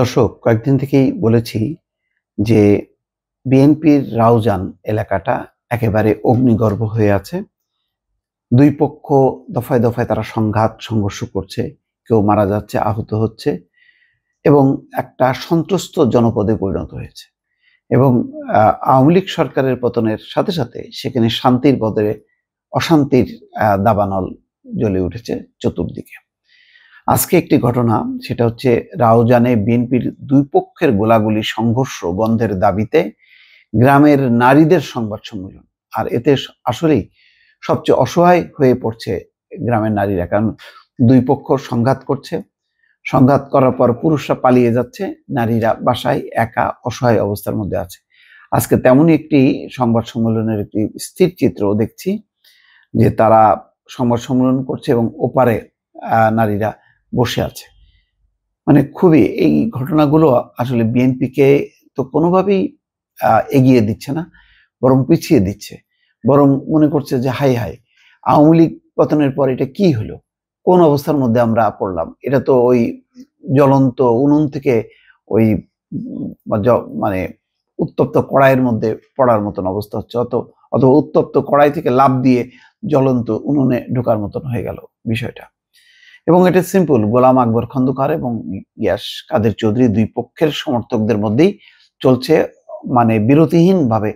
দর্শক কয়েকদিন থেকেই বলেছি যে বিএনপির রাউজান এলাকাটা একেবারে অগ্নিগর্ভ হয়ে আছে দুই পক্ষ দফায় দফায় তারা সংঘাত সংঘর্ষ করছে কেউ মারা যাচ্ছে আহত হচ্ছে এবং একটা সন্ত্রস্ত জনপদে পরিণত হয়েছে এবং আওয়ামী লীগ সরকারের পতনের সাথে সাথে সেখানে শান্তির বদলে অশান্তির দাবানল জ্বলে উঠেছে চতুর্দিকে আজকে একটি ঘটনা সেটা হচ্ছে রাউজানে বিএনপির দুই পক্ষের গোলাগুলি সংঘর্ষ বন্ধের দাবিতে গ্রামের নারীদের সংবাদ সম্মেলন আর এতে আসলেই সবচেয়ে অসহায় হয়ে পড়ছে গ্রামের নারীরা কারণ দুই পক্ষ সংঘাত করছে সংঘাত করার পর পুরুষরা পালিয়ে যাচ্ছে নারীরা বাসায় একা অসহায় অবস্থার মধ্যে আছে আজকে তেমনই একটি সংবাদ সম্মেলনের একটি স্থির চিত্র দেখছি যে তারা সংবাদ সম্মেলন করছে এবং ওপারে নারীরা বসে আছে মানে খুবই এই ঘটনাগুলো আসলে বিএনপিকে তো কোনোভাবেই এগিয়ে দিচ্ছে না বরং পিছিয়ে দিচ্ছে বরং মনে করছে যে হাই হাই আওয়ামী লীগ পতনের পর এটা কি হলো কোন অবস্থার মধ্যে আমরা পড়লাম এটা তো ওই জ্বলন্ত উনুন থেকে ওই মানে উত্তপ্ত কড়াইয়ের মধ্যে পড়ার মতন অবস্থা হচ্ছে অত অথবা উত্তপ্ত কড়াই থেকে লাভ দিয়ে জ্বলন্ত উনুনে ঢোকার মতন হয়ে গেল বিষয়টা এবং এটা সিম্পল গোলাম আকবর খন্দকার এবং ইয়াস কাদের চৌধুরী দুই পক্ষের সমর্থকদের মধ্যেই চলছে মানে বিরতিহীনভাবে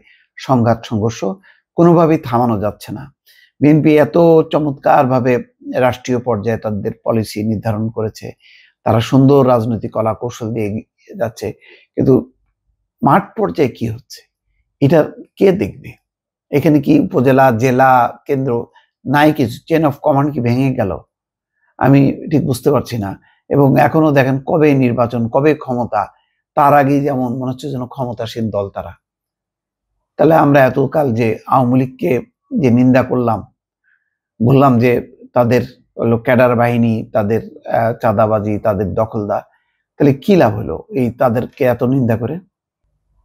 সংঘাত সংঘর্ষ কোনোভাবেই থামানো যাচ্ছে না বিএনপি এত চমৎকারভাবে রাষ্ট্রীয় পর্যায়ে তাদের পলিসি নির্ধারণ করেছে তারা সুন্দর রাজনৈতিক কলা কৌশল দিয়ে যাচ্ছে কিন্তু মাঠ পর্যায়ে কি হচ্ছে এটা কে দেখবে এখানে কি উপজেলা জেলা কেন্দ্র নাই কিছু চেন অফ কমান্ড কি ভেঙে গেল আমি ঠিক বুঝতে পারছি না এবং এখনো দেখেন কবে নির্বাচন কবে ক্ষমতা তার আগেই যেমন মনে হচ্ছে যেন ক্ষমতাসীন দল তারা তাহলে আমরা এতকাল যে আওয়ামী লীগকে যে নিন্দা করলাম বললাম যে তাদের ক্যাডার বাহিনী তাদের চাঁদাবাজি তাদের দখলদার তাহলে কি লাভ হলো এই তাদেরকে এত নিন্দা করে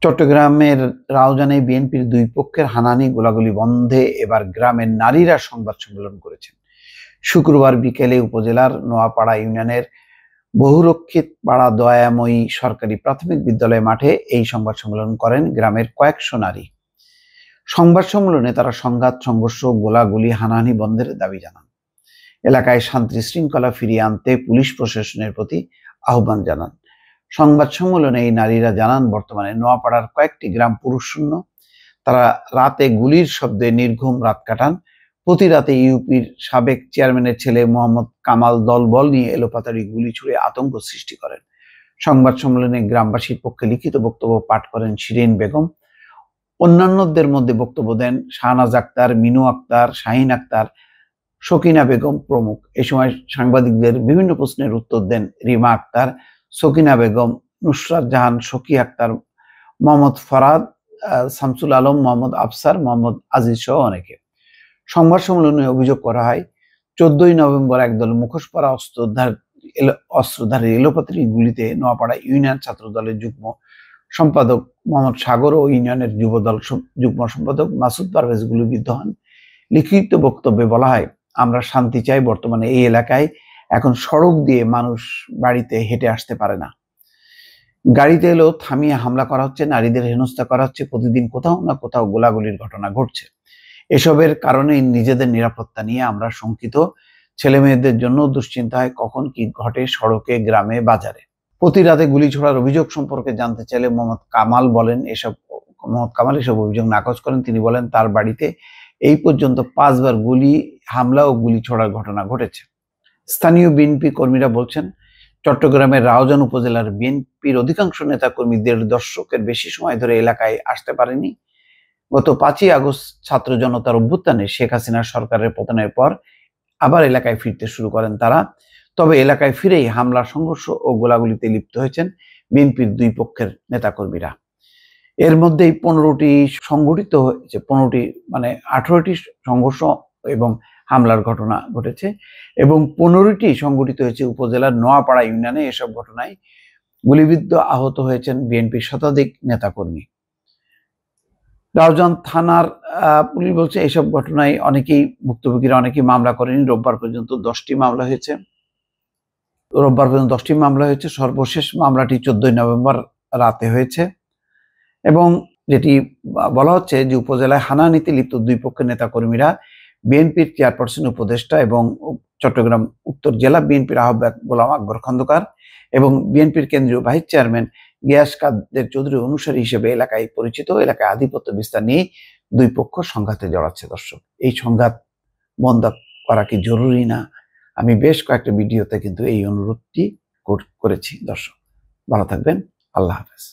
চট্টগ্রামের রাউজানে বিএনপির দুই পক্ষের হানানি গোলাগুলি বন্ধে এবার গ্রামের নারীরা সংবাদ সম্মেলন করেছেন শুক্রবার বিকেলে উপজেলার নোয়াপাড়া ইউনিয়নের বহুরক্ষিত পাড়া দয়াময়ী সরকারি প্রাথমিক বিদ্যালয় মাঠে এই সংবাদ সম্মেলন করেন গ্রামের কয়েকশো নারী সংবাদ সম্মেলনে তারা সংঘাত সংঘর্ষ গোলাগুলি হানাহানি বন্ধের দাবি জানান এলাকায় শান্তি শৃঙ্খলা ফিরিয়ে আনতে পুলিশ প্রশাসনের প্রতি আহ্বান জানান সংবাদ সম্মেলনে এই নারীরা জানান বর্তমানে নোয়াপাড়ার কয়েকটি গ্রাম পুরুষ শূন্য তারা রাতে গুলির শব্দে নির্ঘুম রাত কাটান প্রতি রাতে ইউপির সাবেক চেয়ারম্যানের ছেলে মোহাম্মদ কামাল দলবল নিয়ে এলোপাতারি গুলি ছুড়ে আতঙ্ক সৃষ্টি করেন সংবাদ সম্মেলনে গ্রামবাসীর পক্ষে লিখিত বক্তব্য পাঠ করেন শিরিন বেগম অন্যান্যদের মধ্যে বক্তব্য দেন শাহনাজ আক্তার মিনু আক্তার শাহিন আক্তার সকিনা বেগম প্রমুখ এ সময় সাংবাদিকদের বিভিন্ন প্রশ্নের উত্তর দেন রিমা আক্তার শকিনা বেগম নুসরাত জাহান শকি আক্তার মোহাম্মদ ফরাদ শামসুল আলম মোহাম্মদ আফসার মোহাম্মদ আজিজ সহ অনেকে সংবাদ সম্মেলনে অভিযোগ করা হয় চোদ্দই নভেম্বর একদল মুখোশ পরা অস্ত্রধার অস্ত্রধারী এলোপাত্রী গুলিতে নোয়াপাড়া ইউনিয়ন ছাত্র দলের যুগ্ম সম্পাদক মোহাম্মদ সাগর ও ইউনিয়নের যুব দল যুগ্ম সম্পাদক মাসুদ পারভেজ গুলিবিদ্ধ হন লিখিত বক্তব্যে বলা হয় আমরা শান্তি চাই বর্তমানে এই এলাকায় এখন সড়ক দিয়ে মানুষ বাড়িতে হেঁটে আসতে পারে না গাড়িতে এলেও থামিয়ে হামলা করা হচ্ছে নারীদের হেনস্থা করা হচ্ছে প্রতিদিন কোথাও না কোথাও গোলাগুলির ঘটনা ঘটছে এসবের কারণে নিজেদের নিরাপত্তা নিয়ে আমরা শঙ্কিত ছেলে মেয়েদের জন্য দুশ্চিন্তা হয় কখন কি ঘটে সড়কে গ্রামে বাজারে প্রতি রাতে গুলি ছোড়ার অভিযোগ সম্পর্কে জানতে চাইলে মোহাম্মদ কামাল বলেন এসব মোহাম্মদ কামাল এসব অভিযোগ নাকচ করেন তিনি বলেন তার বাড়িতে এই পর্যন্ত পাঁচবার গুলি হামলা ও গুলি ছোড়ার ঘটনা ঘটেছে স্থানীয় বিএনপি কর্মীরা বলছেন চট্টগ্রামের রাওজান উপজেলার বিএনপির অধিকাংশ নেতাকর্মী দেড় দর্শকের বেশি সময় ধরে এলাকায় আসতে পারেনি গত পাঁচই আগস্ট ছাত্র জনতার অভ্যুত্থানে শেখ হাসিনা সরকারের পতনের পর আবার এলাকায় ফিরতে শুরু করেন তারা তবে এলাকায় ফিরেই হামলা সংঘর্ষ ও গোলাগুলিতে লিপ্ত হয়েছেন বিএনপির দুই পক্ষের নেতাকর্মীরা এর মধ্যেই পনেরোটি সংঘটিত হয়েছে পনেরোটি মানে আঠেরোটি সংঘর্ষ এবং হামলার ঘটনা ঘটেছে এবং পনেরোটি সংঘটিত হয়েছে উপজেলার নোয়াপাড়া ইউনিয়নে এসব ঘটনায় গুলিবিদ্ধ আহত হয়েছেন বিএনপির শতাধিক নেতাকর্মী রাউজান থানার পুলিশ বলছে এইসব ঘটনায় অনেকেই ভুক্তভোগীরা অনেকেই মামলা করেনি রোববার পর্যন্ত দশটি মামলা হয়েছে রোববার পর্যন্ত দশটি মামলা হয়েছে সর্বশেষ মামলাটি চোদ্দই নভেম্বর রাতে হয়েছে এবং যেটি বলা হচ্ছে যে উপজেলায় হানানিতে লিপ্ত দুই পক্ষের নেতাকর্মীরা বিএনপির চেয়ারপারসন উপদেষ্টা এবং চট্টগ্রাম উত্তর জেলা বিএনপির আহ্বায়ক গোলাম আকবর খন্দকার এবং বিএনপির কেন্দ্রীয় ভাইস চেয়ারম্যান গিয়াস কাদের চৌধুরী অনুসারী হিসেবে এলাকায় পরিচিত এলাকায় আধিপত্য বিস্তার নিয়ে দুই পক্ষ সংঘাতে জড়াচ্ছে দর্শক এই সংঘাত বন্ধ করা কি জরুরি না আমি বেশ কয়েকটা ভিডিওতে কিন্তু এই অনুরোধটি করেছি দর্শক ভালো থাকবেন আল্লাহ হাফেজ